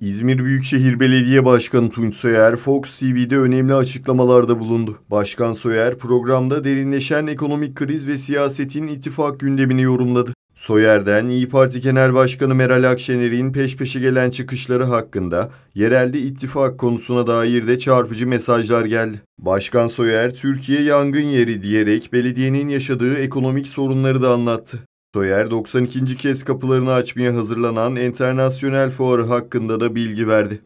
İzmir Büyükşehir Belediye Başkanı Tunç Soyer, Fox TV'de önemli açıklamalarda bulundu. Başkan Soyer, programda derinleşen ekonomik kriz ve siyasetin ittifak gündemini yorumladı. Soyer'den İyi Parti Genel Başkanı Meral Akşener'in peş peşe gelen çıkışları hakkında yerelde ittifak konusuna dair de çarpıcı mesajlar geldi. Başkan Soyer, Türkiye yangın yeri diyerek belediyenin yaşadığı ekonomik sorunları da anlattı. Soyer 92. kez kapılarını açmaya hazırlanan Enternasyonel Fuarı hakkında da bilgi verdi.